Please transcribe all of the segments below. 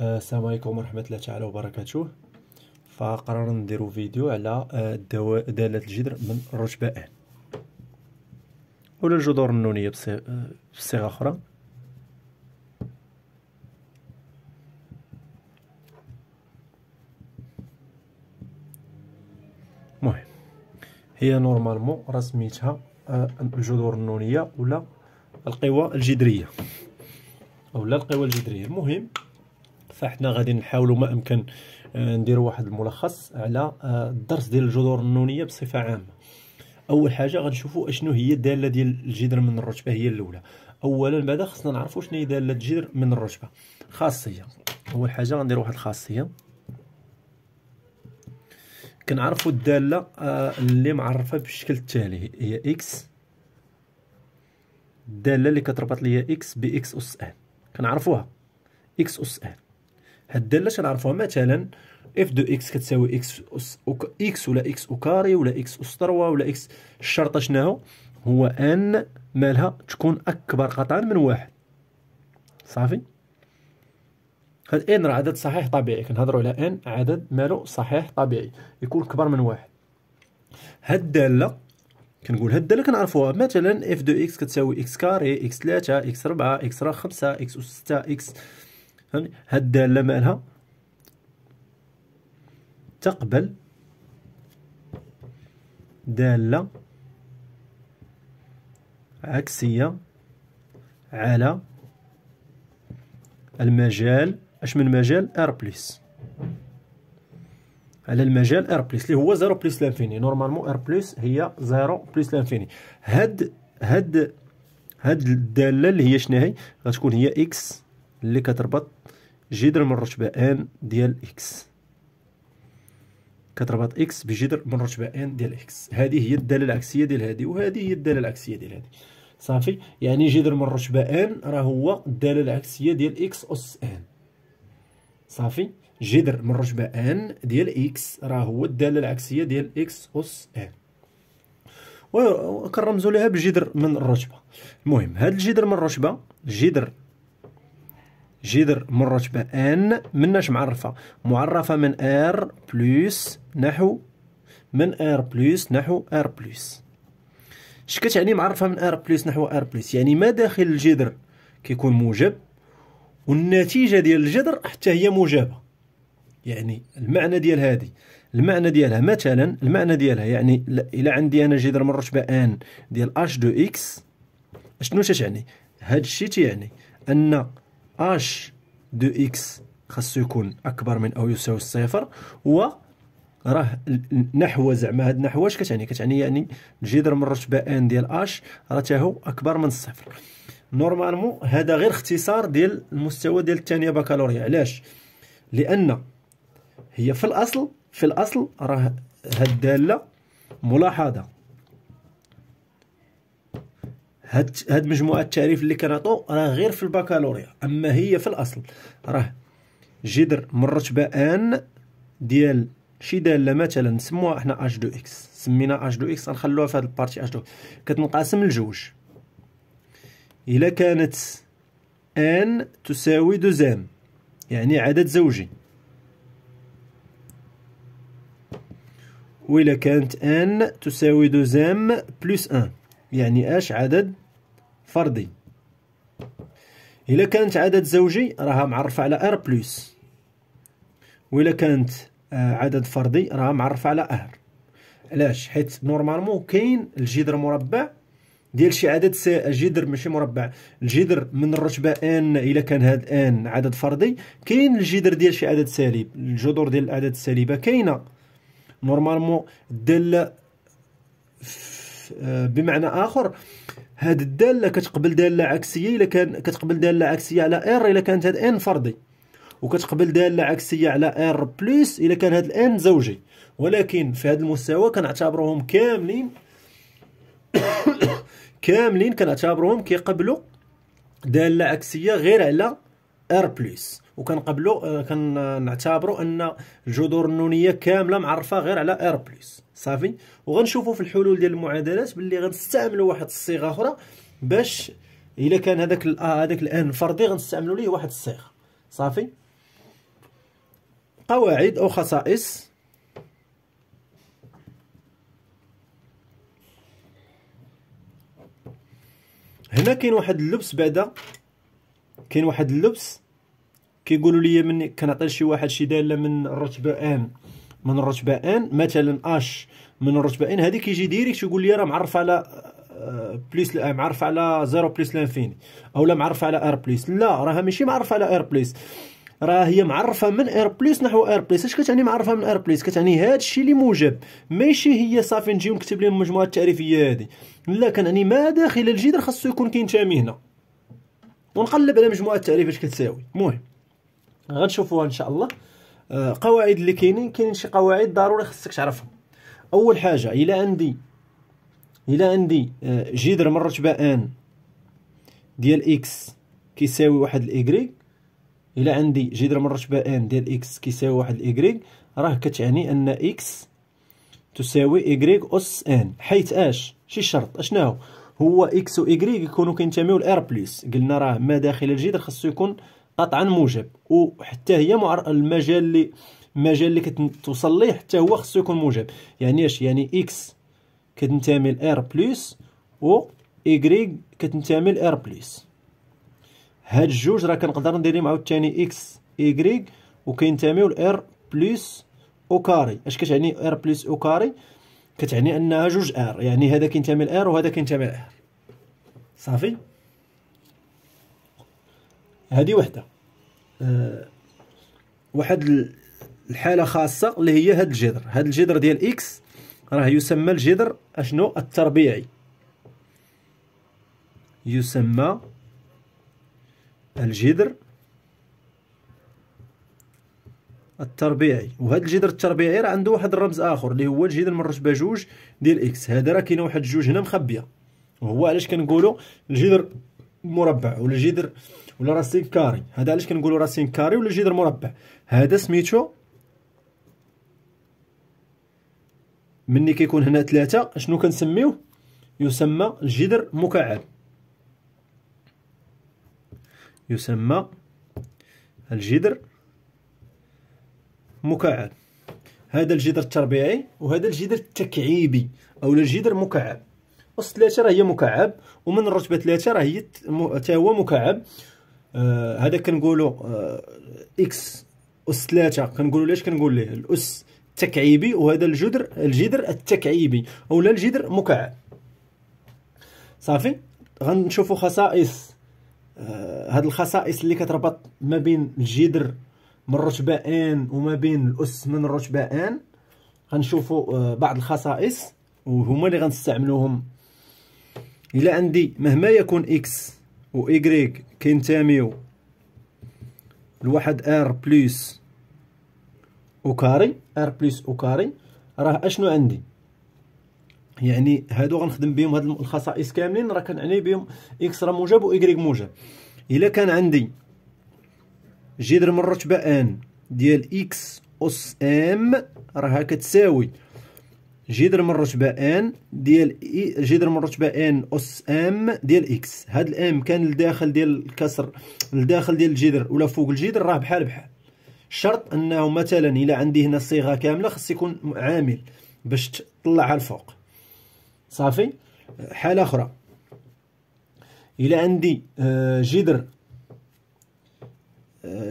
السلام عليكم ورحمة الله تعالى وبركاته فقررنا نديرو فيديو على آه، دواء دالة الجدر من الرجبان ولا الجذور النونية آه، بصيغة أخرى مهم هي نورمالمون راه سميتها آه، الجذور النونية ولا القوى الجذرية ولا القوى الجدرية المهم فاحنا غادي نحاولوا ما امكن آه، نديروا واحد الملخص على آه، الدرس ديال الجذور النونيه بصفه عامه اول حاجه غنشوفوا اشنو هي الداله ديال الجذر من الرتبه هي الاولى اولا بعدا خصنا نعرفوا شنو هي داله الجذر من الرتبه خاصيه اول حاجه غندير واحد الخاصيه كنعرفوا الداله آه، اللي معرفه بالشكل التالي هي اكس الداله اللي كتربط ليا اكس باكس اس ان كنعرفوها اكس اس ان هاد الداله تنعرفوها مثلا اف دو اكس كتساوي اكس أس اكس ولا اكس او كاري ولا اكس اس ثروه ولا اكس الشرطه شناهو هو ان مالها تكون اكبر قطعا من واحد صافي هاد ان راه عدد صحيح طبيعي كنهضروا على ان عدد مالو صحيح طبيعي يكون كبر من واحد هاد الداله كنقول هاد الداله كنعرفوها مثلا اف دو اكس كتساوي اكس كاري اكس 3 اكس 4 اكس 5 اكس 6 اكس فهمتي هاد الداله مالها تقبل داله عكسيه على المجال اش من مجال ار بلس على المجال ار بلس اللي هو 0 بلس لانفيني نورمالمون ار بلس هي 0 بلس لانفيني هاد هاد هاد الداله اللي هي شنو هي غتكون هي اكس اللي كتربط جذر من رتبة ان ديال اكس كتربط اكس بجذر من رتبة ان ديال اكس هذه هي الدالة العكسية ديال هذه وهذه هي الدالة العكسية ديال هذه صافي يعني جذر من رتبة ان راه هو الدالة العكسية ديال اكس اس ان صافي جذر من رتبة ان ديال اكس راه هو الدالة العكسية ديال اكس اس ان وكنرمزو لها بجذر من الرتبة المهم هذا الجذر من الرتبة جذر جذر مرتبة ان مناش معرفة معرفة من ار بلس نحو من ار بلس نحو ار بلس اش كتعني معرفة من ار بلس نحو ار بلس يعني ما داخل الجذر كيكون موجب والنتيجة ديال الجذر حتى هي موجبة يعني المعنى ديال هذه المعنى ديالها مثلا المعنى ديالها يعني الا عندي انا جذر من رتبة ان ديال اش دو اكس شنو تتعني هاد الشيء تيعني ان h دو اكس خاصو يكون اكبر من او يساوي الصفر و راه نحو زعما هاد النحو اش كتعني كتعني يعني الجذر الرتبه ان ديال h راه حتى هو اكبر من الصفر نورمالمون هذا غير اختصار ديال المستوى ديال الثانيه بكالوريا علاش لان هي في الاصل في الاصل راه هاد الداله ملاحظه هاد هاد مجموعه التعريف اللي كنعطو راه غير في البكالوريا اما هي في الاصل راه جدر من رتبه ان ديال شي داله مثلا نسموها حنا اش دو اكس سمينا اش دو اكس غنخلوها في هاد البارتي اش دو كتنقسم لجوج الا كانت ان تساوي دوزام يعني عدد زوجي و الا كانت ان تساوي دوزام بلس ان يعني اش عدد فردي الا كانت عدد زوجي راها معرفه على ار بلس والا كانت آه، عدد فردي راها معرفه على ار علاش حيت نورمالمون كاين الجذر مربع ديال شي عدد سا جذر ماشي مربع الجذر من الرتبه ان الا كان هاد ان عدد فردي كاين الجذر ديال شي عدد سالب الجذور ديال الاعداد السالبه كاينه نورمالمون الداله آه، بمعنى اخر هاد الداله كتقبل داله عكسيه الا كان كتقبل داله عكسيه على ار الا كانت هاد ان فردي وكتقبل داله عكسيه على ار بلس الا كان هاد الان زوجي ولكن في هذا المستوى كنعتبروهم كاملين كاملين كنعتبروهم كيقبلوا داله عكسيه غير على ار بلس وكنقبلوا آه، كنعتبروا ان الجذور النونيه كامله معرفه غير على ار بلس صافي وغنشوفوا في الحلول ديال المعادلات باللي غنستعملوا واحد الصيغه اخرى باش الا كان هذاك هذاك آه، الان فردي غنستعملوا ليه واحد الصيغه صافي قواعد او خصائص هنا كاين واحد اللبس بعدا كاين واحد اللبس كيقولوا لي من كنعطي لشي واحد شي داله من الرتبه ان من الرتبه ان مثلا اش من الرتبه ان هذه كيجي ديريكت يقول لي راه معرف على بليس آه، معرف على زيرو بليس لانفيني او لا معرف على ار بليس لا راها ماشي معرف على ار بليس راه هي معرفه من اير بليس نحو اير بليس اش كتعني معرفه من اير بليس كتعني هذا الشيء اللي موجب ماشي هي صافي نجي ونكتب لهم المجموعه التعريفيه هذه لا كنعني ما داخل الجدر خاصو يكون كاين هنا ونقلب على مجموعه التعريف اش كتساوي المهم غنشوفوها ان شاء الله آه، قواعد اللي كاينين كاينين شي قواعد ضروري خصك تعرفهم اول حاجه الى عندي الى عندي آه، جدر من رتبة ان ديال اكس كيساوي واحد الايكغيك الى عندي جذر رتبة ان ديال اكس كيساوي واحد الايكغيك راه كتعني ان اكس تساوي ايكغيك اس ان حيث اش شي شرط اشناهو هو اكس و ايكغيك يكونوا كينتميو لار بلس قلنا راه ما داخل الجدر خاصو يكون قطعا موجب وحتى هي معر... المجال اللي المجال اللي كتوصل ليه حتى هو خاصو يكون موجب يعني اش يعني اكس كتنتمي لار بلس و ايكغيك كتنتمي لار بلس هاد الجوج راه كنقدر ندير لهم عاوتاني اكس ايكغيك وكينتميو لار بلس او كاري اش كتعني ار بلس او كاري كتعني انها جوج ار يعني هذا كينتمي لار وهذا كينتمي لار صافي هذه وحده أه واحد الحاله خاصه اللي هي هذا الجذر هذا الجذر ديال اكس راه يسمى الجذر اشنو التربيعي يسمى الجذر التربيعي وهذا الجذر التربيعي راه عنده واحد الرمز اخر اللي هو الجذر رتبه جوج ديال اكس هذا راه كاينه واحد جوج هنا مخبيه وهو علاش كنقولوا الجذر مربع ولا جذر ولا راسين كاري هذا علاش كنقولوا راسين كاري ولا جذر مربع هذا سميتو مني كيكون هنا ثلاثة شنو كنسميوه يسمى الجذر مكعب يسمى الجذر مكعب هذا الجدر التربيعي وهذا الجدر التكعيبي او الجدر مكعب أس ثلاثة راه هي مكعب ومن الرتبة ثلاثة راه هي حتى هو مكعب آه هذا كنقولوا آه اكس أس ثلاثة كنقولوا ليش كنقول ليه الأس التكعيبي وهذا الجدر الجدر التكعيبي لا الجدر مكعب صافي غنشوفوا خصائص آه، هاد الخصائص اللي كتربط ما بين الجدر من رتبة ان وما بين الاس من رتبة ان غنشوفوا آه، بعض الخصائص وهما اللي غنستعملوهم الى عندي مهما يكون اكس و وايغريك كينتميو لواحد ار بلس او كاري ار بلس او كاري راه اشنو عندي يعني هادو غنخدم بهم هاد الخصائص كاملين راه كنعني بهم اكس راه موجب وايغريك موجب الا كان عندي جذر من الرتبة ان ديال اكس أس ام راها كتساوي جذر من الرتبة ان ديال إي جذر من الرتبة ان أس ام ديال اكس هاد الام كان لداخل ديال الكسر لداخل ديال الجذر ولا فوق الجذر راه بحال بحال شرط انه مثلا الا عندي هنا صيغة كامله خص يكون عامل باش تطلعها لفوق صافي حاله اخرى الا عندي آه، جذر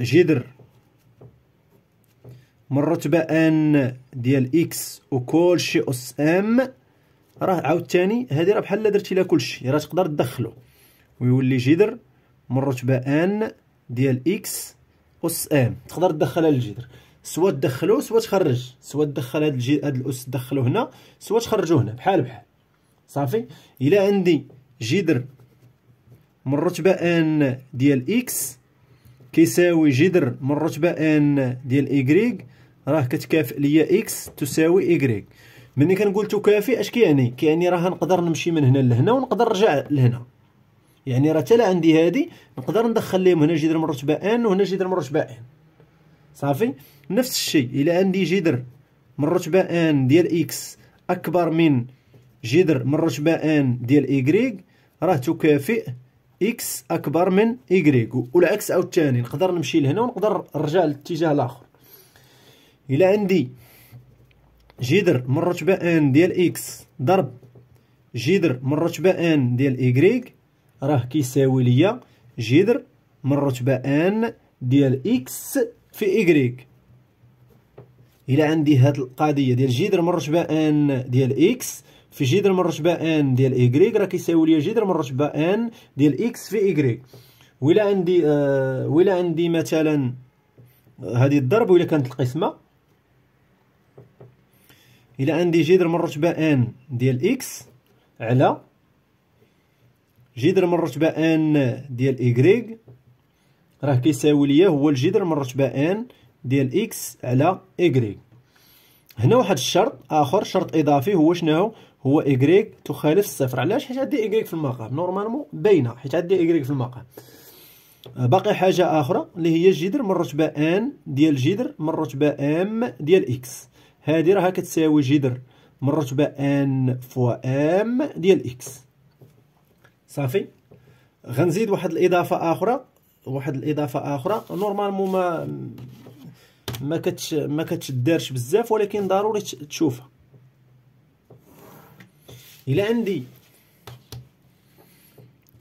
جدر من رتبة ان ديال اكس وكل شيء اس ام راه عاوتاني هادي راه بحال درتي لها كلشي راه تقدر تدخلو ويولي جدر من رتبة ان ديال اكس اس ام تقدر تدخلها الجدر سوا تدخلو سوا تخرج سوا تدخل هاد الجي هاد الاس تدخلو هنا سوا تخرجو هنا بحال بحال صافي الى عندي جدر من رتبة ان ديال اكس كيساوي جذر من رتبة ان ديال إيكغيك راه كتكافئ ليا إكس تساوي إيكغيك ملي كنقول تكافئ اش كيعني كيعني راه نقدر نمشي من هنا لهنا ونقدر نرجع لهنا يعني راه تلا عندي هادي نقدر ندخل ليهم هنا جذر من رتبة ان وهنا جذر من رتبة ان صافي نفس الشيء الا عندي جذر من رتبة ان ديال إكس أكبر من جذر من رتبة ان ديال إيكغيك راه تكافئ اكس اكبر من y والعكس الثاني نقدر نمشي لهنا ونقدر نرجع للاتجاه الاخر الى عندي جذر من رتبه ان ديال اكس ضرب جذر من رتبه ان ديال y راه كيساوي ليا جذر من رتبه ان ديال اكس في y الى عندي هاد القضيه ديال جذر من رتبه ان ديال اكس في جدر من رتبة ان ديال ايكغيك راه كيساوي ليا جدر من رتبة ان ديال اكس في ايكغيك ولا عندي آه ولا عندي مثلا آه، هذه الضرب ولا كانت القسمه الا عندي جدر من رتبة ان ديال اكس على جدر من رتبة ان ديال ايكغيك راه كيساوي ليا هو الجدر من رتبة ان ديال اكس على ايكغيك هنا واحد الشرط اخر شرط اضافي هو شنو هو إيكغيك تخالف الصفر علاش حيت عندي إيكغيك في المقام نورمالمون باينه حيت عندي إيكغيك في المقام باقي حاجه اخرى اللي هي الجذر من الرتبه ان ديال الجذر من الرتبه ام ديال اكس هادي راها كتساوي جذر من الرتبه ان فوا ام ديال اكس صافي غنزيد واحد الاضافه اخرى واحد الاضافه اخرى نورمالمون ما ما كتش ما دارش بزاف ولكن ضروري تشوفها الى عندي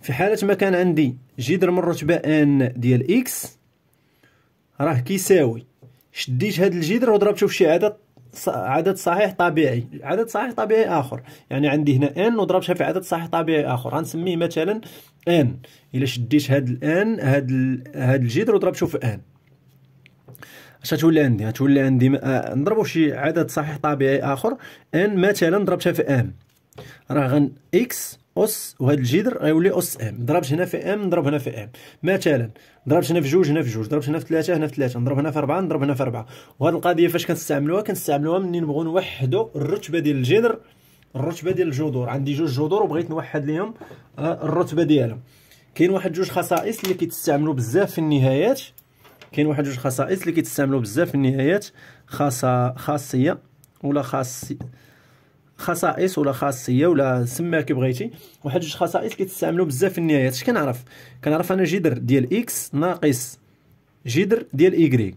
في حاله ما كان عندي جذر من رتبه ان ديال اكس راه كيساوي شديت هذا الجذر وضربته في شي عدد عدد صحيح طبيعي عدد صحيح طبيعي اخر يعني عندي هنا ان وضربتها في عدد صحيح طبيعي اخر غنسميه مثلا ان الا شديت هاد الان هذا هذا الجذر وضربته في ان اش غتولي عندي غتولي عندي آه، نضربو شي عدد صحيح طبيعي اخر ان مثلا ضربتها في ام راه غن اكس اس وهذا الجذر غيولي اس ام ضربت هنا في ام نضرب هنا في ام مثلا ضربت هنا في جوج هنا في جوج ضربت هنا في ثلاثه هنا في ثلاثه نضرب هنا في اربعه نضرب هنا في اربعه وهذه القضيه فاش كنستعملوها كنستعملوها ملي نبغو نوحدوا الرتبه ديال الجذر الرتبه ديال الجذور عندي جوج جذور وبغيت نوحد لهم آه، الرتبه ديالهم كاين واحد جوج خصائص اللي كيتستعملوا بزاف في النهايات كاين واحد جوج خصائص اللي كيتستعملوا بزاف في النهايات خاصه خاصيه ولا خاص خصائص ولا خاصيه ولا سماها كي بغيتي واحد جوج خصائص كيتستعملوا بزاف في النهايات اش كنعرف كنعرف انا جذر ديال اكس ناقص جذر ديال ايكغيك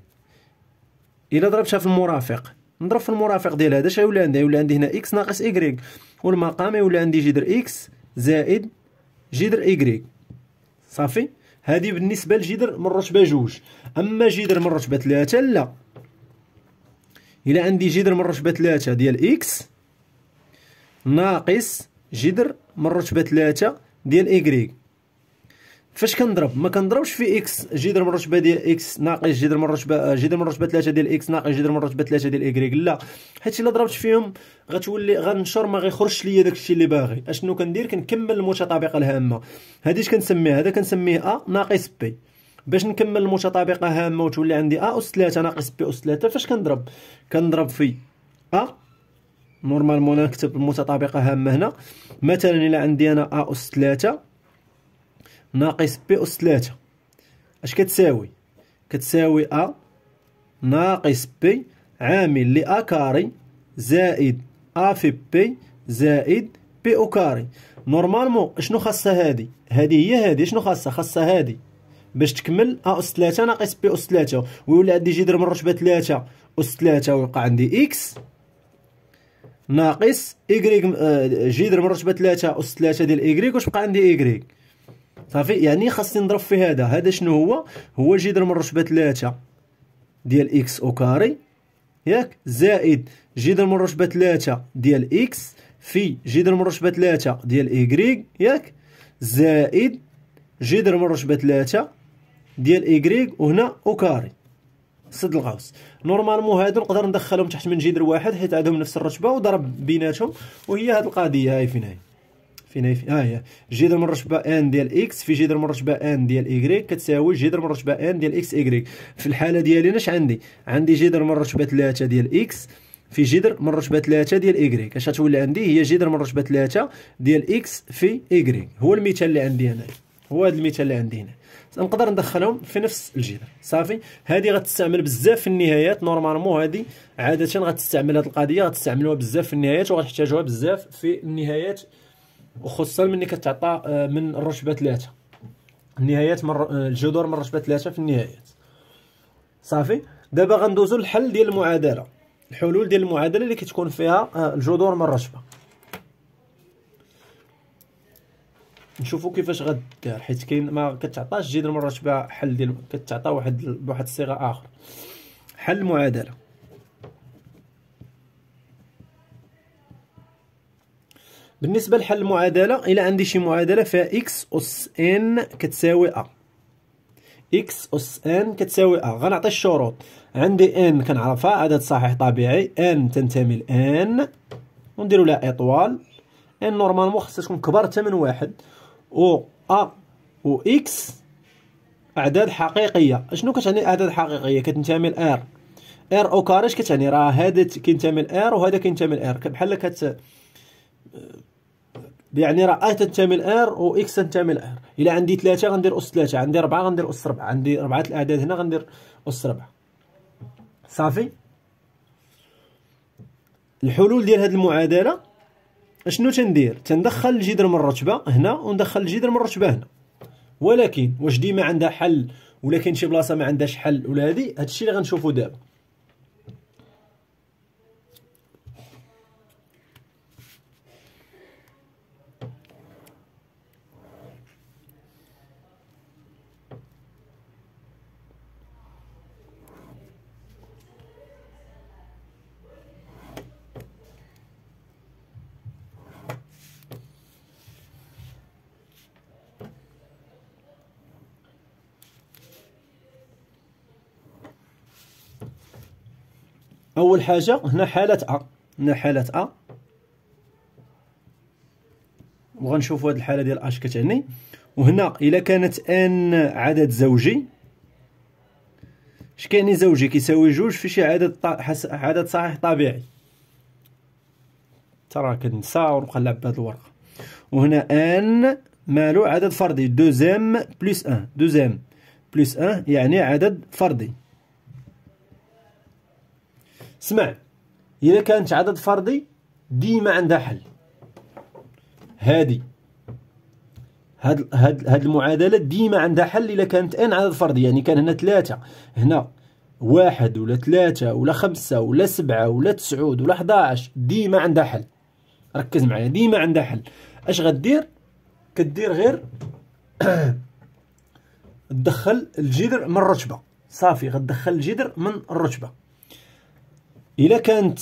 الا ضربتها في المرافق نضرب في المرافق ديال هذا اش يولي عندي يولي عندي هنا اكس ناقص ايكغيك والمقام يولي عندي جذر اكس زائد جذر ايكغيك صافي هذه بالنسبه لجذر من رتبه جوج اما جذر من رتبه ثلاثه لا الا عندي جذر من رتبه ثلاثه ديال اكس ناقص جدر من رتبة ثلاثة ديال إكريك فاش كنضرب ما كنضربش في إكس جدر من رتبة ديال إكس ناقص جدر من رتبة جدر من رتبة ثلاثة ديال إكس ناقص جدر من رتبة ثلاثة ديال إكريك لا حيت إلا ضربت فيهم غتولي غنشر ما غيخرجش ليا داكشي اللي باغي أشنو كندير كنكمل المتطابقة الهامة اش كنسميها هذا كنسميه أ ناقص بي باش نكمل المتطابقة هامة وتولي عندي أ أس ثلاثة ناقص بي أس ثلاثة فاش كنضرب كنضرب في أ نورمالمون نكتب المتطابقه هامه هنا مثلا الا عندي انا ا اس 3 ناقص بي اس 3 اش كتساوي كتساوي ا ناقص بي عامل لا كاري زائد ا في بي زائد بي او كاري نورمالمون شنو خاصها هادي هادي هي هادي شنو خاصها خاصها هادي باش تكمل ا اس 3 ناقص بي اس 3 ويولي عندي جدر من رتبه 3 اس 3 ويبقى عندي اكس ناقص إيكغيك جي ضرب الرتبة آه، ثلاثة أس ثلاثة ديال إيكغيك واش بقى عندي إيكغيك صافي يعني خاصني نضرب في هذا هذا شنو هو هو جي ضرب الرتبة ثلاثة ديال إكس أو كاري ياك زائد جي ضرب الرتبة ثلاثة ديال إكس في جي ضرب الرتبة ثلاثة ديال إيكغيك ياك زائد جي ضرب الرتبة ثلاثة ديال إيكغيك وهنا أو كاري سد الغوص نورمالمون هادو نقدر ندخلهم تحت من جدر واحد حيت عندهم نفس الرتبه وضرب بيناتهم وهي هاد القضيه هاي فين هاي فين هاي ها هي جدر من الرتبه ان ديال اكس في جدر من الرتبه ان ديال ايكغيك كتساوي جدر من الرتبه ان ديال اكس ايكغيك في الحاله ديالي انا عندي عندي جدر من الرتبه 3 ديال اكس في جدر من رتبه 3 ديال ايكغيك اش غتولي عندي هي جدر من رتبه 3 ديال اكس في ايكغيك هو المثال اللي عندي انايا هو هذا المثال اللي عندي هنا نقدر ندخلهم في نفس الجدر صافي هذه غتستعمل بزاف في النهايات نورمالمون هذه عاده غتستعمل هذه القضيه غتستعملوها بزاف في النهايات وغتحتاجوها بزاف في النهايات وخصوصا ملي كتعطى آه، من الرشبه ثلاثه النهايات من آه، الجذور من الرشبه ثلاثه في النهايات صافي دابا غندوزو للحل ديال المعادله الحلول ديال المعادله اللي كتكون فيها آه، الجذور من الرشبه نشوفوا كيفاش غدير حيت كاين ما كتعطاش جدر مرات بها حل ديال كتعطى واحد بواحد الصيغه اخر حل المعادله بالنسبه لحل المعادله الا عندي شي معادله فيها اكس اس ان كتساوي ا اكس اس ان كتساوي ا غنعطي الشروط عندي ان كنعرفها عدد صحيح طبيعي ان تنتمي لان ونديروا لها اطوال ان نورمالمون خصها تكون كبر تمن من واحد و أ و إكس أعداد حقيقية شنو كتعني أعداد حقيقية كتنتمي لآر ار او كاري كتعني راه هذا كينتمي لار وهذا كينتمي لار بحال كت يعني راه ا تنتمي لار و اكس تنتمي لار الا عندي ثلاثة غندير اس ثلاثة عندي ربعة غندير اس ربعة عندي ربعة الاعداد هنا غندير اس ربعة صافي الحلول ديال هاد المعادلة اشنو تندير تندخل الجدر من الرتبه هنا وندخل الجدر من الرتبه هنا ولكن واش ديما عندها حل ولا كاين شي بلاصه ما عندهاش حل ولا هادي هادشي اللي غنشوفو دابا اول حاجه هنا حاله ا هنا حاله ا وغنشوفوا هذه الحاله ديال اش كتعني وهنا الا كانت ان عدد زوجي اش زوجي كيساوي جوج في شي عدد حس... عدد صحيح طبيعي ترى كنسى ونبقى نلعب بهاد الورقه وهنا ان مالو عدد فردي دوزيام بلس ان دوزيام بلس ان يعني عدد فردي اسمع الا كانت عدد فردي ديما عندها حل هادي هاد هاد هاد المعادله ديما عندها حل الا كانت ان عدد فردي يعني كان هنا ثلاثه هنا واحد ولا ثلاثة ولا خمسة ولا سبعة ولا تسعود ولا 11 ديما عندها حل ركز معايا ديما عندها حل اش غدير كدير غير تدخل الجذر من الرتبة صافي غدخل الجذر من الرتبة الا كانت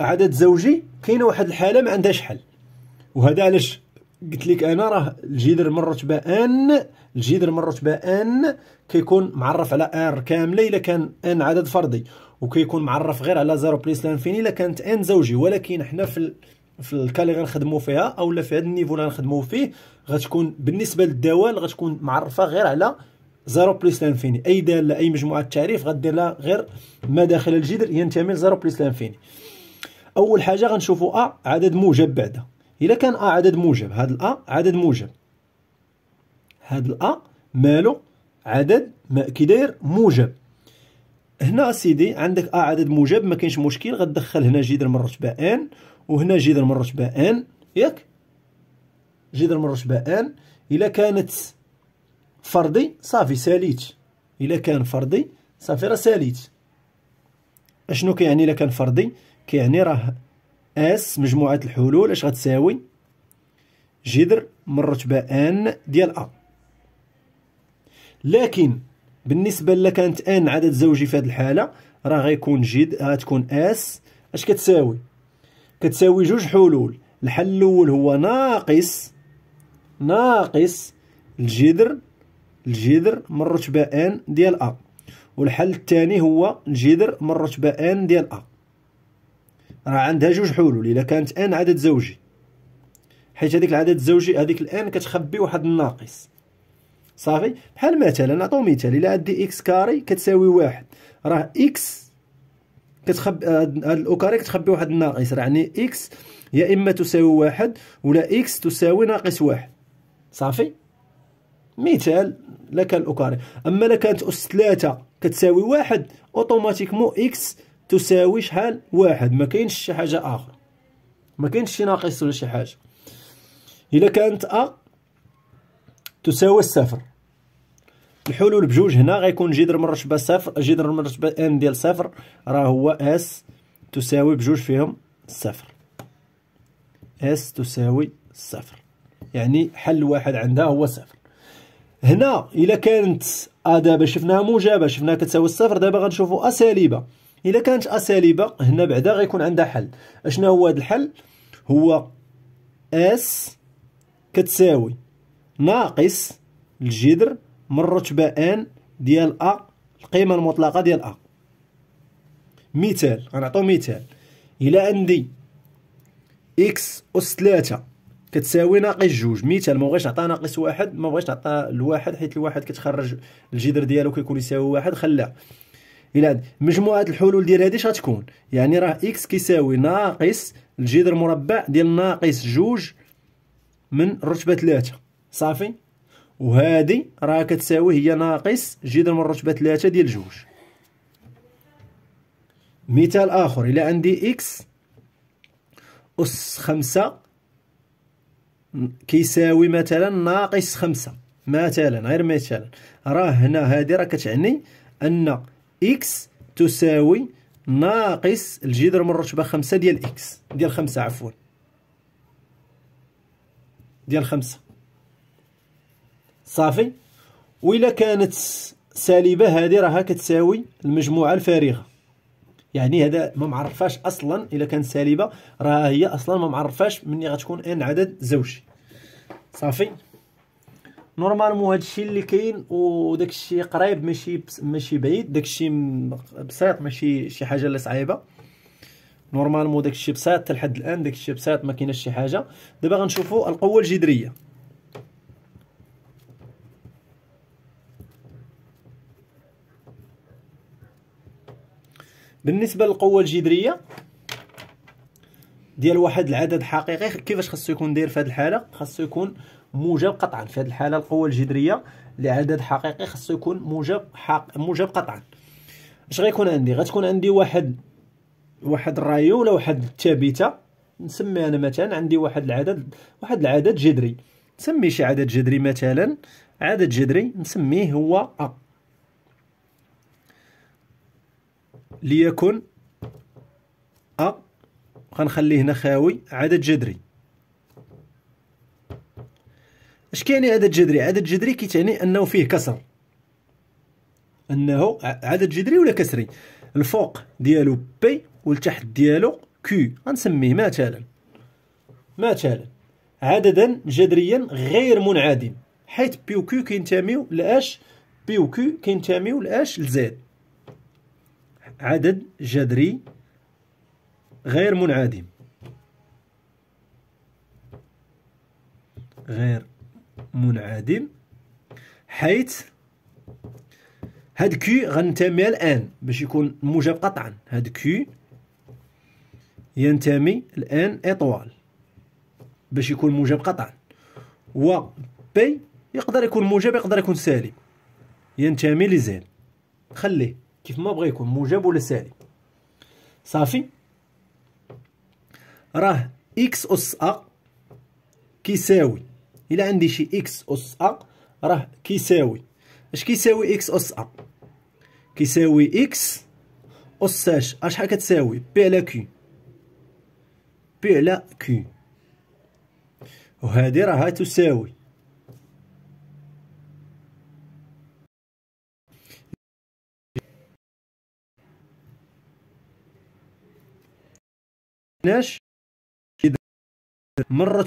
عدد زوجي كاينه واحد الحاله ما عندهاش حل وهذا علاش قلت لك انا راه الجذر من رتبه ان الجذر من رتبه ان كيكون معرف على ار كامله الا كان ان عدد فردي وكيكون معرف غير على زيرو بليس لانفيني الا كانت ان زوجي ولكن حنا في ال... في الكا اللي غنخدموا فيها اولا في هذا النيفو اللي غنخدموا فيه غتكون بالنسبه للدوال غتكون معرفه غير على 0 بلس لانفيني اي داله اي مجموعه تعريف غدير لها غير ما داخل الجذر ينتمي ل 0 بلس لانفيني اول حاجه غنشوفوا ا عدد موجب بعدا الا كان ا عدد موجب هاد الا عدد موجب هاد الا مالو عدد ما كي داير موجب هنا سيدي عندك ا عدد موجب ما كاينش مشكل غتدخل هنا جذر من رتبه ان وهنا جذر من رتبه ان ياك جذر من رتبه ان الا كانت فردي صافي ساليت الا كان فردي صافي راه ساليت اشنو كيعني الا كان فردي كيعني راه اس مجموعه الحلول اش غتساوي جذر من رتبه ان ديال ا لكن بالنسبه الا كانت ان عدد زوجي في هذه الحاله راه غيكون جد غتكون اس اش كتساوي كتساوي جوج حلول الحل الاول هو ناقص ناقص الجذر الجذر من رتبة ان ديال ا والحل الثاني هو الجذر من رتبة ان ديال ا راه عندها جوج حلول الا كانت ان عدد زوجي حيت هذيك العدد الزوجي هذيك الان كتخبي واحد الناقص صافي بحال مثلا نعطيو مثال الا عندي اكس كاري كتساوي واحد راه اكس كتخبي آه، هاد الاو كاري كتخبي واحد الناقص راه يعني اكس يا اما تساوي واحد ولا اكس تساوي ناقص واحد صافي مثال لك الاوكاري أما الا كانت أس 3 كتساوي واحد أوتوماتيكمون إكس تساوي شحال واحد ما كاينش شي حاجة أخرى ما كاينش شي ناقص ولا شي حاجة إلا كانت أ تساوي الصفر الحلول بجوج هنا غيكون جذر مرتبة صفر جذر مرتبة ان ديال صفر راه هو اس تساوي بجوج فيهم صفر اس تساوي صفر يعني حل واحد عندها هو صفر هنا الا كانت ا دابا شفناها موجبه شفناها كتساوي الصفر دابا غنشوفوا ا الا كانت ا هنا بعدا غيكون عندها حل اشنو هو هذا الحل هو اس كتساوي ناقص الجذر من رتبه ان ديال ا القيمه المطلقه ديال ا مثال غنعطيو مثال الا عندي اكس اس 3 كتساوي ناقص جوج مثال ما بغيتش نعطيها ناقص واحد ما بغيتش نعطيها لواحد حيت الواحد كتخرج الجذر ديالو كيكون يساوي واحد خلاه الى مجموعه الحلول ديال هادي شغتكون يعني راه اكس كيساوي ناقص الجذر مربع ديال ناقص جوج من رتبه ثلاثة صافي وهادي راه كتساوي هي ناقص جذر من رتبه ثلاثة ديال جوج مثال اخر الى عندي اكس اس خمسة كيساوي مثلا ناقص خمسة مثلا غير مثلا راه هنا هذه راه كتعني ان اكس تساوي ناقص الجذر من الرتبه خمسة ديال اكس ديال خمسة عفوا ديال خمسة صافي وإلا كانت سالبة هذه راها كتساوي المجموعة الفارغة يعني هذا ما معرفاش اصلا الا كانت سالبه راها هي اصلا ما معرفاش مني غتكون ان عدد زوجي صافي نورمالمون هادشي اللي كاين وداكشي قريب ماشي ماشي بعيد داكشي بسيط ماشي شي حاجه اللي صعيبه نورمالمون داكشي بسيط حتى لحد الان داكشي بسيط ما كاينش شي حاجه دابا غنشوفوا القوه الجذريه بالنسبه للقوه الجذريه ديال واحد العدد حقيقي كيفاش خاصو يكون داير في هذه الحاله خاصو يكون موجب قطعا في هذه الحاله القوه الجذريه لعدد حقيقي خاصو يكون موجب حق موجب قطعا اش غيكون عندي غتكون عندي واحد واحد الرايه ولا واحد الثابته نسمي انا مثلا عندي واحد العدد واحد العدد جذري نسمي شي عدد جذري مثلا عدد جذري نسميه هو ا ليكن وغنخليه هنا خاوي عدد جذري اش كيعني عدد جذري عدد جذري كيعني انه فيه كسر انه عدد جذري ولا كسري الفوق ديالو بي والتحت ديالو كيو غنسميه مثلا مثلا عددا جذريا غير منعدم حيث بي وكيو كينتميو لاش بي وكيو كينتميو لاش لزيد عدد جذري غير منعدم غير منعدم حيث هاد كي غنتمي الان باش يكون موجب قطعا هاد كي ينتمي الان اطوال باش يكون موجب قطعا و بي يقدر يكون موجب يقدر يكون سالب ينتمي لزين خليه كيف ما بغى يكون موجب ولا سالب صافي راه اكس اس ا كيساوي الا عندي شي اكس اس ا راه كيساوي اش كيساوي اكس اس ا كيساوي اكس اس اش شحال كتساوي بي على كيو بي على كيو وهذه راها تساوي ناش مرة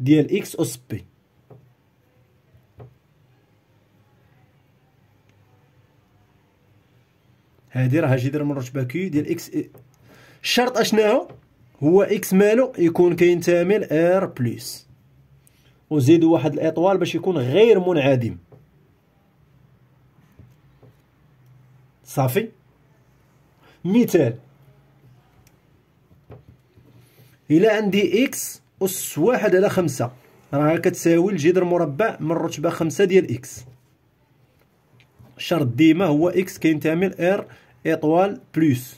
ديال اكس اس بي هادي راه جدر مرتبه كي ديال اكس الشرط اشناهو هو اكس مالو يكون كينتمي ار أو وزيدوا واحد الاطوال باش يكون غير منعدم صافي مثال الى عندي اكس اس واحد على خمسة راها كتساوي الجذر مربع من رتبة خمسة ديال اكس الشرط ديما هو اكس كينتمي لار اطوال بلوس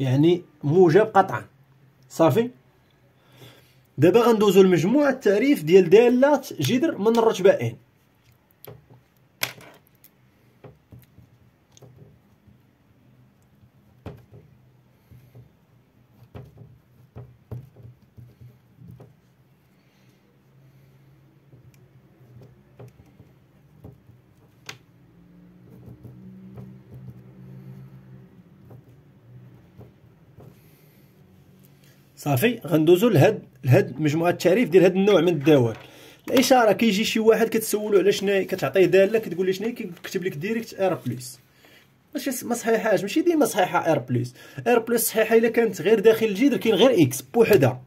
يعني موجب قطعا صافي دابا غندوزو لمجموع التعريف ديال دالة جذر من الرتبة ان صافي غندوزو لهاد لهاد مجموعه التعريف ديال هاد النوع من الدوال الاشاره كيجي شي واحد كتسولو على شناهي كتعطيه داله كتقول ليه شناهي كيكتب لك ديريكت ار بلس ماشي ما صحيحاش ماشي ديما صحيحه ار بلس ار بلس صحيحه الا كانت غير داخل الجذر كاين غير اكس بوحدها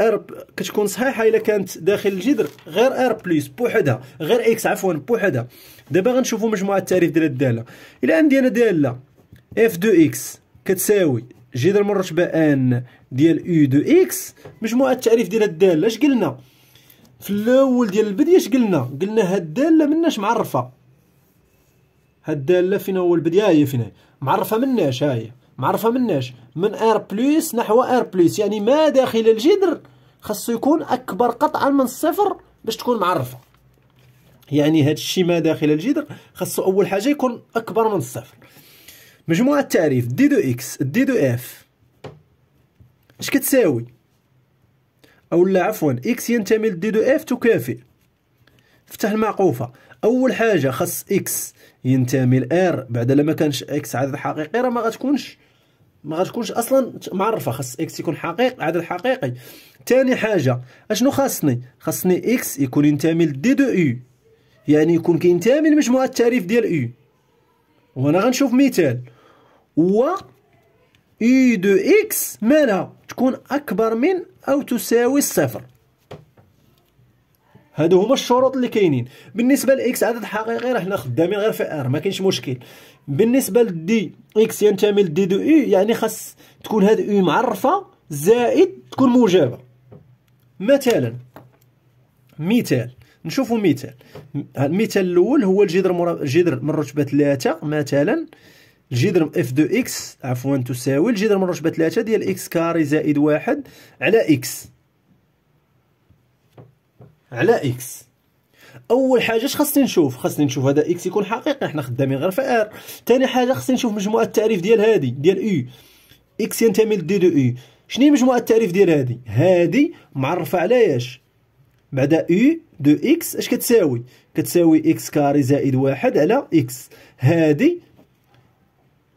ار كتكون صحيحه الا كانت داخل الجذر غير ار بلس بوحدها غير اكس عفوا بوحدها دابا غنشوفوا مجموعه التعريف ديال الداله الا عندي انا داله اف دو اكس كتساوي جذر مرتبة ان ديال او دو اكس مجموعة التعريف ديال الدالة اش قلنا في الاول ديال البداية اش قلنا قلنا هاد الدالة مناش معرفة هاد الدالة فين هو البداية هي فين هي معرفة مناش هاهي معرفة مناش من ار بلس نحو ار بلس يعني ما داخل الجذر خاصو يكون اكبر قطعا من الصفر باش تكون معرفة يعني هاد الشيء ما داخل الجذر خاصو اول حاجة يكون اكبر من الصفر مجموعة التعريف دي دو اكس دي دو اف اش كتساوي او لا عفوا اكس ينتمي لدي دو اف تكافئ افتح المعقوفه اول حاجه خاص اكس ينتمي لار بعد لما كانش اكس عدد حقيقي راه ما غتكونش ما غتكونش اصلا معرفه خاص اكس يكون حقيقي عدد حقيقي ثاني حاجه اشنو خاصني خاصني اكس يكون ينتمي لدي دو اي يعني يكون كينتمي لمجموعه التعريف ديال اي وهنا غنشوف مثال و اي e دو اكس مالها تكون اكبر من او تساوي الصفر هادو هما الشروط اللي كاينين بالنسبه لاكس عدد حقيقي راه حنا خدامين غير في ار ما كاينش مشكل بالنسبه لدي اكس ينتمي لدي دو اي e، يعني خاص تكون هاد اي e معرفه زائد تكون موجبه مثلا مثال نشوفوا مثال المثال الاول هو الجذر مرا... الجذر من رتبه 3 مثلا الجذر اف دو اكس عفوا تساوي الجذر من رتبه 3 ديال اكس كاري زائد واحد على اكس على اكس اول حاجه اش خاصني نشوف خاصني نشوف هذا اكس يكون حقيقي حنا خدامين غير في ار ثاني حاجه خاصني نشوف مجموعه التعريف ديال هذه ديال اي اكس ينتمي لدي دو اي شنو مجموعه التعريف ديال هذه هذه معرفه على ياش بعد U دو اكس اش كتساوي كتساوي اكس كاري زائد واحد على اكس هادي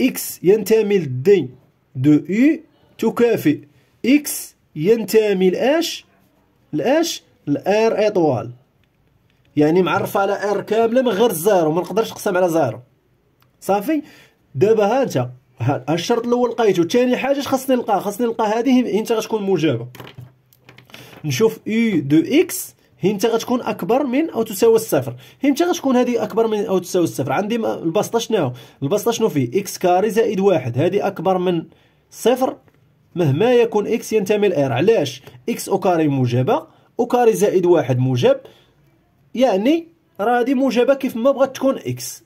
اكس ينتمي لدي دو U تكافئ اكس ينتمي لاش لاش لار ايطوال يعني معرفه على ار كامله من غير الزيرو ما نقدرش نقسم على زيرو صافي دابا ها انت الشرط الاول لقيتو ثاني حاجه اش خاصني نلقاه خاصني نلقى هذه انت غتكون مجابه نشوف U دو اكس همتا غتكون اكبر من او تساوي الصفر همتا غتكون هذه اكبر من او تساوي الصفر عندي البسطه شنو البسطه شنو فيه اكس كاري زائد واحد هذه اكبر من صفر مهما يكون اكس ينتمي لار علاش اكس او كاري موجبه او كاري زائد واحد موجب يعني راه هذه موجبه كيف ما بغات تكون اكس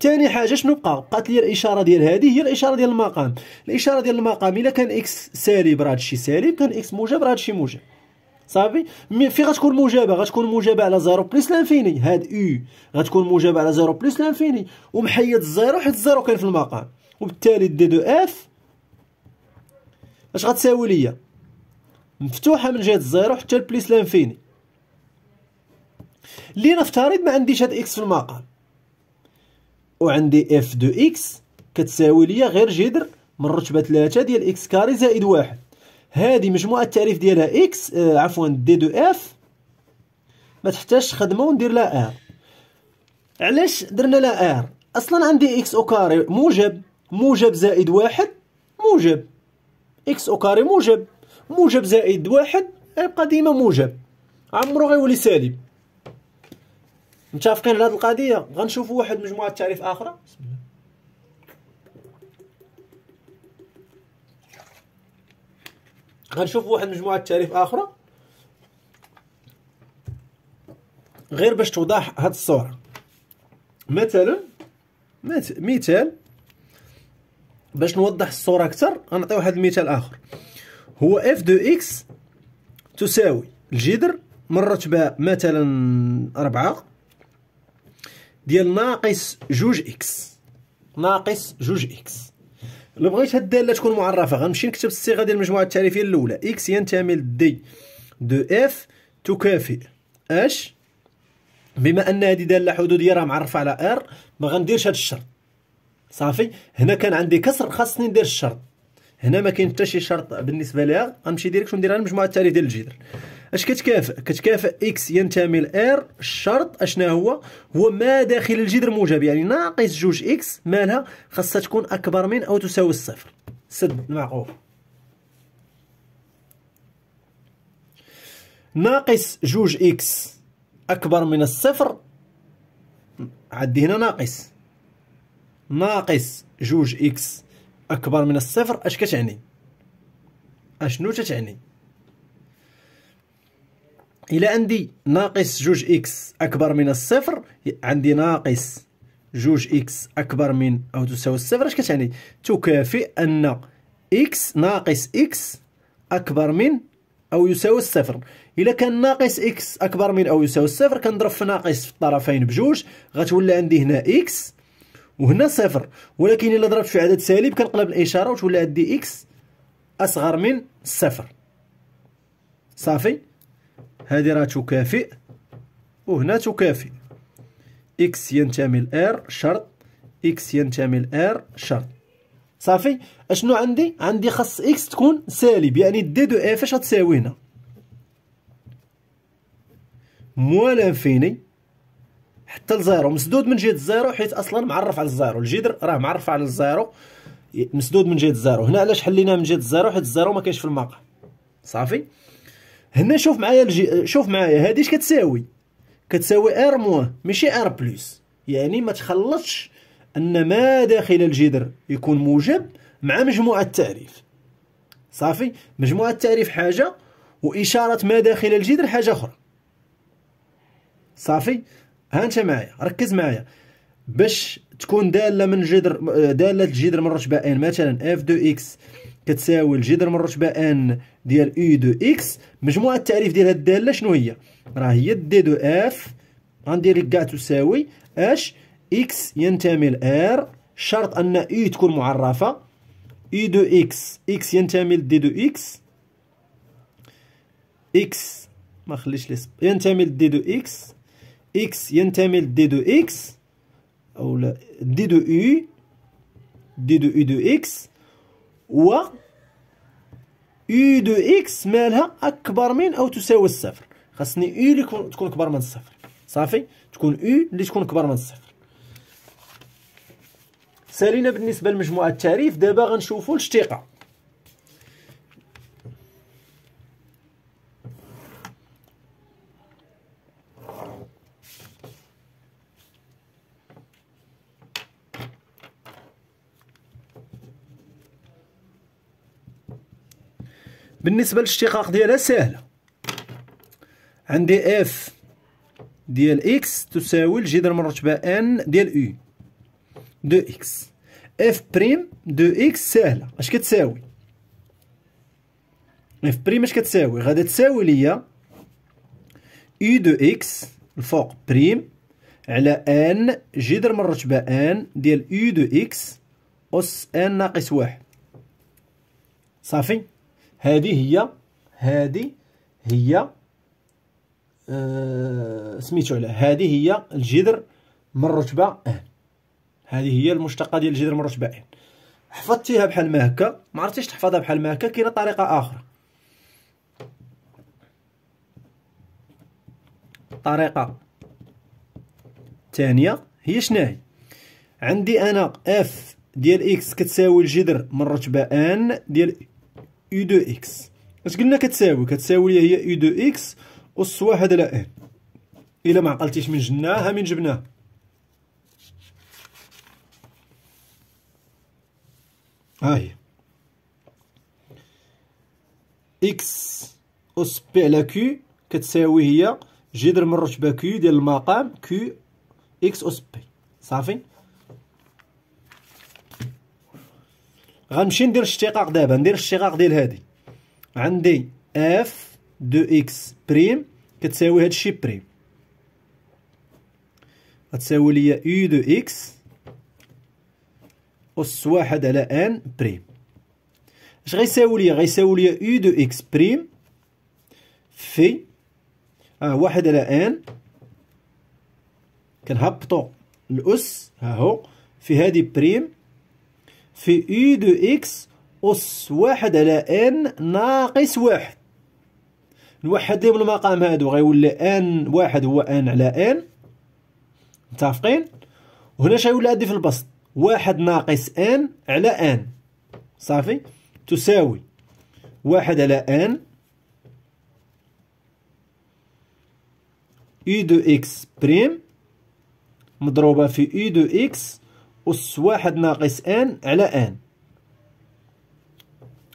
ثاني حاجه شنو بقى بقات لي الاشاره ديال هذه هي الاشاره ديال المقام الاشاره ديال المقام الا كان اكس سالب راه هادشي سالب كان اكس موجب راه هادشي موجب صافي فين غتكون موجبه غتكون موجبه على زيرو بلس لانفيني هاد او غتكون موجبه على زيرو بلس لانفيني ومحيد الزيرو حيت الزيرو كان في المقام وبالتالي دي دو اف اش غتساوي ليا مفتوحه من جهه الزيرو حتى البليس لانفيني لي نفترض ما عنديش هاد اكس في المقام وعندي اف دو اكس كتساوي ليا غير جذر من رتبه ثلاثة ديال اكس كاري زائد واحد هذه مجموعه التعريف ديالها اكس آه عفوا دي دو اف ما تحتاجش خدمه وندير لها ار علاش درنا لها ار اصلا عندي اكس او كاري موجب موجب زائد واحد موجب اكس او كاري موجب موجب زائد واحد يبقى ديما موجب عمرو غيولي سالب متفقين على هذه القضيه غنشوفوا واحد مجموعه تعريف اخرى بسم الله غنشوفوا واحد مجموعه تعريف اخرى غير باش توضح هاد الصوره مثلا مثال باش نوضح الصوره اكثر غنعطي واحد المثال اخر هو اف دو اكس تساوي الجذر مرة باء مثلا أربعة ديال ناقص جوج اكس ناقص جوج اكس لو بغيت هاد الداله تكون معرفه غنمشي نكتب الصيغه ديال المجموعه التعريفيه الاولى اكس ينتمي لدي دو اف تكافئ اش بما ان هادي داله حدوديه راه معرفه على ار ما غنديرش هاد الشرط صافي هنا كان عندي كسر خاصني ندير الشرط هنا ما كاين حتى شي شرط بالنسبه ليها غنمشي ديريكت ونديرها المجموعه التاليه ديال الجذر اش كتكافئ كتكافئ اكس ينتمي لار الشرط اشنا هو هو ما داخل الجذر موجب يعني ناقص جوج اكس مالها خاصها تكون اكبر من او تساوي الصفر سد المعقول ناقص جوج اكس اكبر من الصفر عدي هنا ناقص ناقص جوج اكس اكبر من الصفر اش كتعني اشنو تتعني الى عندي ناقص جوج اكس اكبر من الصفر عندي ناقص جوج اكس اكبر من او تساوي الصفر اش كتعني تكافئ ان اكس ناقص اكس اكبر من او يساوي الصفر الا كان ناقص اكس اكبر من او يساوي الصفر كنضرب في ناقص في الطرفين بجوج غتولي عندي هنا اكس وهنا صفر ولكن الا ضربت في عدد سالب كنقلب الاشاره وتولي عندي اكس اصغر من صفر صافي هذه راه تكافئ وهنا تكافئ اكس ينتمي لار شرط اكس ينتمي لار شرط صافي اشنو عندي عندي خاص اكس تكون سالب يعني دي دو اف اش غتساوي هنا موال لانفيني حتى لزيرو مسدود من جهه الزيرو حيت اصلا معرف على الزيرو الجذر راه معرف على الزيرو مسدود من جهه الزيرو هنا علاش حليناه من جهه الزيرو حيت الزيرو ما كاينش في المقام صافي هنا شوف معايا الجي... شوف معايا هادي اش كتساوي كتساوي ار موان ماشي ار بلس يعني ما تخلطش ان ما داخل الجذر يكون موجب مع مجموعه التعريف صافي مجموعه التعريف حاجه واشاره ما داخل الجذر حاجه اخرى صافي ها انت معايا ركز معايا باش تكون داله من جذر داله الجذر من رتبه ان مثلا اف دو اكس كتساوي الجذر من الرتبه ان ديال او دو اكس مجموعه التعريف ديال هاد الداله شنو هي راه هي دي دو اف غندير كاع تساوي اش اكس ينتمي لار شرط ان اي تكون معرفه اي دو اكس اكس ينتمي لدي دو اكس اكس ما خليش لي ينتمي لدي دو اكس اكس ينتمي لدي دو اكس او لا دي دو اي دي دو اي دو اكس و او دو اكس مالها اكبر من او تساوي الصفر خاصني او اللي تكون كبر من الصفر صافي تكون او اللي تكون كبر من الصفر سالينا بالنسبه لمجموعه التعريف دابا غنشوفوا الاشتقاق بالنسبه للاشتقاق ديالها سهله عندي اف ديال اكس تساوي الجذر من الرتبه ان ديال او دو اكس اف بريم دو اكس سهله اش كتساوي اف بريم اش كتساوي غادي تساوي ليا او دو اكس الفوق بريم على ان جذر من الرتبه ان ديال او دو اكس اس ان ناقص واحد صافي هذه هي هذه هي آه، سميتو على هذه هي الجذر من رتبه ان هذه هي المشتقه ديال الجذر من رتبه ان حفظتيها بحال ما هكا ما عرفتيش تحفظها بحال ما هكا كاينه طريقه اخرى الطريقه ثانيه هي شناهي عندي انا اف ديال اكس كتساوي الجذر من رتبه ان ديال u دو X اش قلنا كتساوي كتساوي هي u دو X أس واحد على ان الا ما عقلتيش من جناها من جبناها ها هي اكس اس بي على Q كتساوي هي جذر من رتبه Q ديال المقام Q X اس بي صافي غنمشي ندير الاشتقاق دابا ندير الاشتقاق ديال هادي عندي اف دو اكس بريم كتساوي هادشي بريم غتساوي ليا او دو اكس أس واحد على ان بريم اش غيساوي ليا غيساوي ليا او دو اكس بريم في اه واحد على ان كنهبطو الأس ها هو في هادي بريم في اي دو اكس أس واحد على ان ناقص واحد نوحد ليهم المقام هادو غيولي ان واحد هو ان على ان متافقين وهنا شغيولي عندي في البسط واحد ناقص ان على ان صافي تساوي واحد على ان اي دو اكس بريم مضروبة في اي دو اكس أس واحد ناقص ان على ان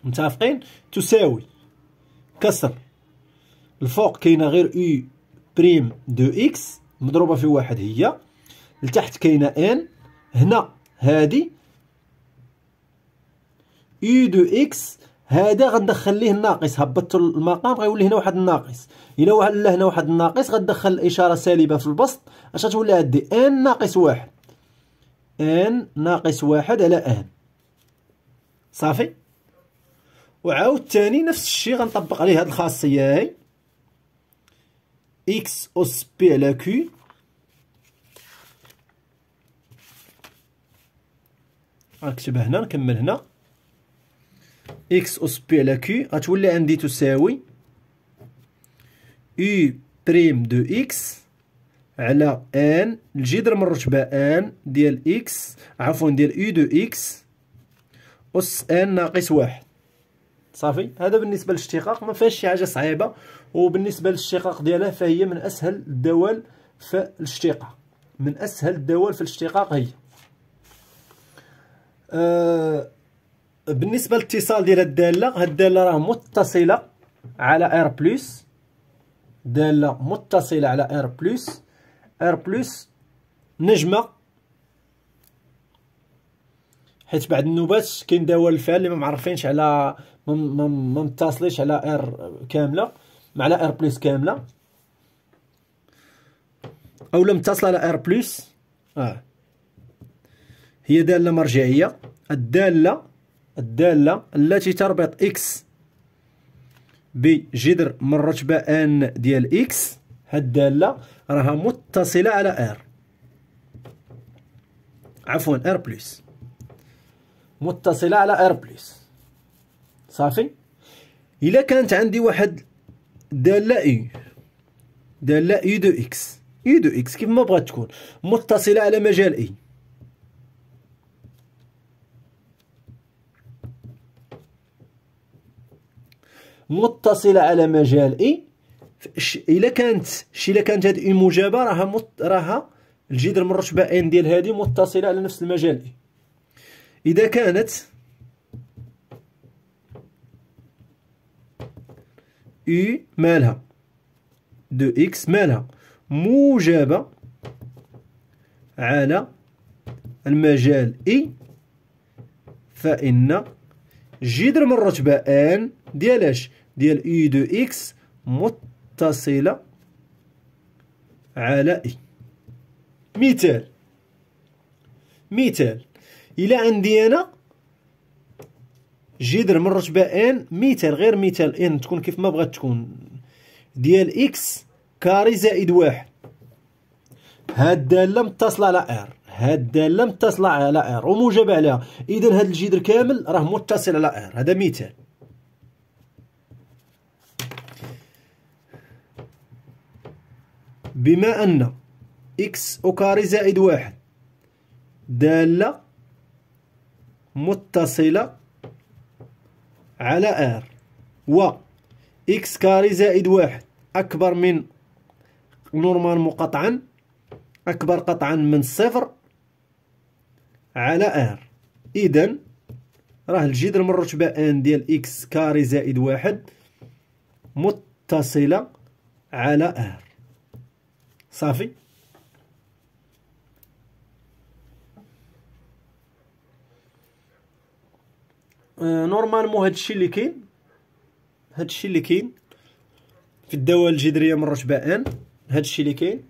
متافقين تساوي كسر الفوق كاينه غير او بريم دو اكس مضروبه في واحد هي لتحت كاينه ان هنا هادي او دو اكس هذا غندخل ليه الناقص هبطت المقام غيولي هنا واحد الناقص الا ولا هنا واحد الناقص غندخل الاشاره سالبه في البسط اش غتولي عندي ان ناقص واحد ان ناقص واحد على ان صافي وعاود تاني نفس الشيء غنطبق عليه هاد الخاصيه هاي اكس اس بي على كي غنكتب هنا نكمل هنا اكس اس بي على كي غتولي عندي تساوي U بريم دو اكس على ان الجذر من الرتبه ان ديال اكس عفوا ديال اي دو اكس اس ان ناقص واحد صافي هذا بالنسبه للاشتقاق ما فيهاش شي حاجه صعيبه وبالنسبه للاشتقاق ديالها فهي من اسهل الدوال في الاشتقاق من اسهل الدوال في الاشتقاق هي آه بالنسبه للاتصال ديال الداله هاد الداله راه متصله على ار بلس داله متصله على ار بلس ار بلس نجمه حيت بعد النوبات كاين دوال الفعل اللي ما معرفينش على ما متصليش على ار كامله مع على ار بلس كامله او لم تصل على ار بلس اه هي داله مرجعيه الداله الداله التي تربط اكس بجذر من رتبه ان ديال اكس هاد الداله راها متصلة على R عفوا R بلس متصلة على R بلس صافي إلا كانت عندي واحد دالة اي دالة اي دو X اي دو X كيف ما بغات تكون متصلة على مجال اي متصلة على مجال اي الا كانت شي الا كانت هذه المجابه راها مت... راها الجذر من الرتبه ان ديال هذه متصله على نفس المجال اي اذا كانت اي مالها دو اكس مالها موجبه على المجال اي فان جذر من الرتبه ان ديال اش ديال اي دو اكس متصله متصلة على إي مثال مثال إلا عندي أنا جدر من رتبة ان مثال غير مثال ان تكون كيف ما بغات تكون ديال اكس كاري زائد واحد هاد الدالة متصلة على ار هاد الدالة متصلة على ار وموجبة عليها إذا هاد الجدر كامل راه متصل على ار هذا مثال بما أن إكس أوكاري زائد واحد دالة متصلة على R و إكس كاري زائد واحد أكبر من نورمال قطعا أكبر قطعا من صفر على R إذا راه الجذر الرتبة إن ديال إكس كاري زائد واحد متصلة على R صافي آه نورمالمون هادشي اللي كاين هادشي اللي كاين في الدوله الجذريه من رتبه رشبان هادشي اللي كاين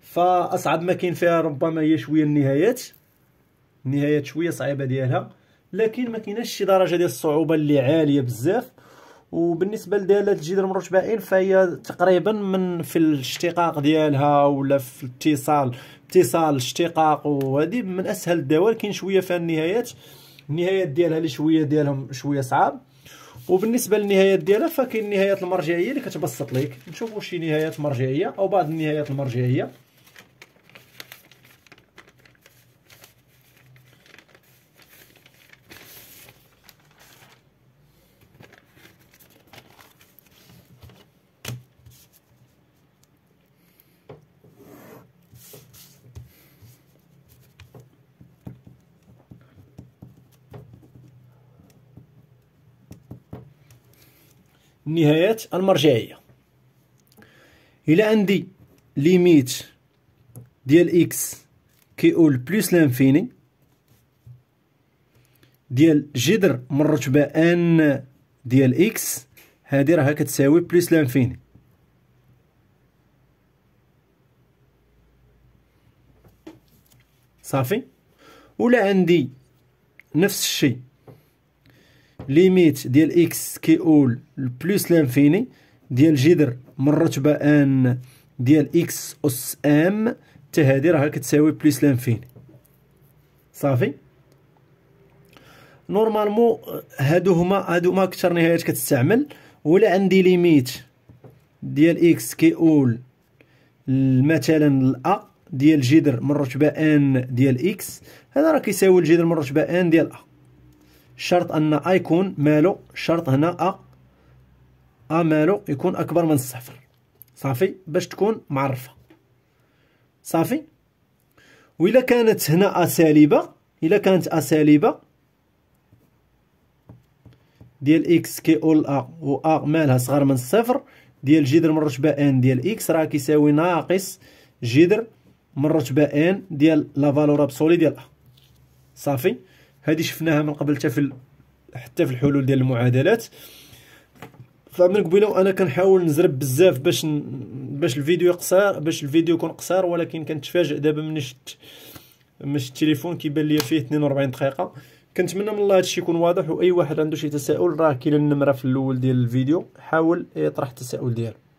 فاصعب ما كاين فيها ربما هي شويه النهايات النهايات شويه صعيبه ديالها لكن ما كايناش شي درجه ديال الصعوبه اللي عاليه بزاف وبالنسبه لديالة الجديد المرتبعين فهي تقريبا من في الاشتقاق ديالها ولا في الاتصال اتصال الاشتقاق وهذه من اسهل الدول كاين شويه في النهايات النهايات ديالها اللي شويه ديالهم شويه صعاب وبالنسبه للنهايات ديالها فكاين النهايات المرجعيه اللي كتبسط لك نشوفوا شي نهايات مرجعيه او بعض النهايات المرجعيه النهايات المرجعية الى عندي ليميت ديال إكس كيقول بلوس لانفيني ديال جذر من رتبة ان ديال إكس هادي راها كتساوي بلوس لانفيني صافي ولا عندي نفس الشيء ليميت ديال اكس كيقول بلس لانفيني ديال جذر من رتبه ان ديال اكس اس ام حتى هذه راه كتساوي بلس لانفيني صافي نورمالمون هادو هما هادو هما اكثر نهايات كتستعمل ولا عندي ليميت ديال اكس كيقول مثلا ا ديال جذر من رتبه ان ديال اكس هذا راه كيساوي الجذر من رتبه ان ديال ا شرط ان ا يكون مالو شرط هنا ا ا مالو يكون اكبر من الصفر صافي باش تكون معرفه صافي الا كانت هنا ا سالبه إلا كانت ا سالبه ديال اكس كي اول ا و ا مالها صغر من الصفر ديال جذر من رتبه ان ديال اكس راه كيساوي ناقص جذر من رتبه ان ديال لا فالور ابسولي ديال ا صافي هذه شفناها من قبل حتى في حتى في الحلول ديال المعادلات فمن قبيله وانا كنحاول نزرب بزاف باش باش الفيديو قصير باش الفيديو يكون قصير ولكن كنتفاجئ دابا من شفت من التليفون كيبان لي فيه 42 دقيقه كنتمنى من الله هادشي يكون واضح واي واحد عنده شي تساؤل راه كاين النمره في الاول ديال الفيديو حاول يطرح التساؤل ديالو